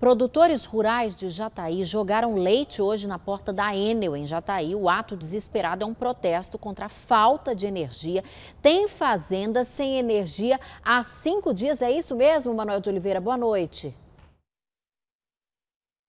Produtores rurais de Jataí jogaram leite hoje na porta da Enel, em Jataí. O ato desesperado é um protesto contra a falta de energia. Tem fazendas sem energia há cinco dias. É isso mesmo, Manuel de Oliveira? Boa noite.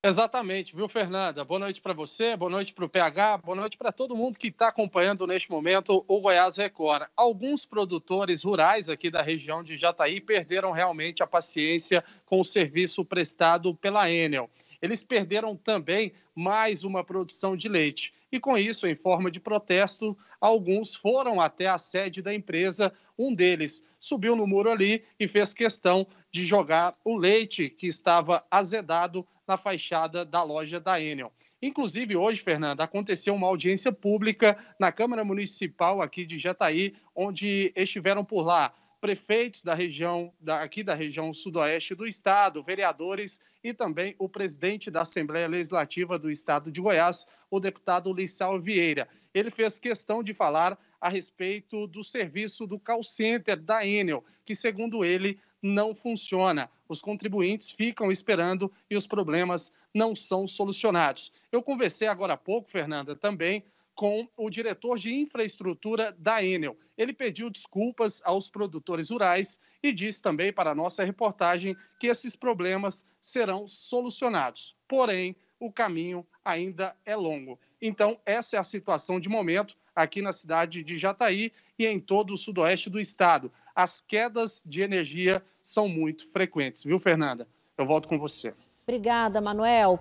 Exatamente, viu, Fernanda? Boa noite para você, boa noite para o PH, boa noite para todo mundo que está acompanhando neste momento o Goiás Record. Alguns produtores rurais aqui da região de Jataí perderam realmente a paciência com o serviço prestado pela Enel. Eles perderam também mais uma produção de leite. E com isso, em forma de protesto, alguns foram até a sede da empresa. Um deles subiu no muro ali e fez questão de jogar o leite que estava azedado na fachada da loja da Enel. Inclusive, hoje, Fernanda, aconteceu uma audiência pública na Câmara Municipal aqui de Jataí, onde estiveram por lá prefeitos da região, da, aqui da região sudoeste do estado, vereadores e também o presidente da Assembleia Legislativa do estado de Goiás, o deputado Lissau Vieira. Ele fez questão de falar a respeito do serviço do call center da Enel, que, segundo ele, não funciona. Os contribuintes ficam esperando e os problemas não são solucionados. Eu conversei agora há pouco, Fernanda, também com o diretor de infraestrutura da Enel. Ele pediu desculpas aos produtores rurais e disse também para a nossa reportagem que esses problemas serão solucionados. Porém, o caminho ainda é longo. Então, essa é a situação de momento aqui na cidade de Jataí e em todo o sudoeste do estado. As quedas de energia são muito frequentes, viu, Fernanda? Eu volto com você. Obrigada, Manuel.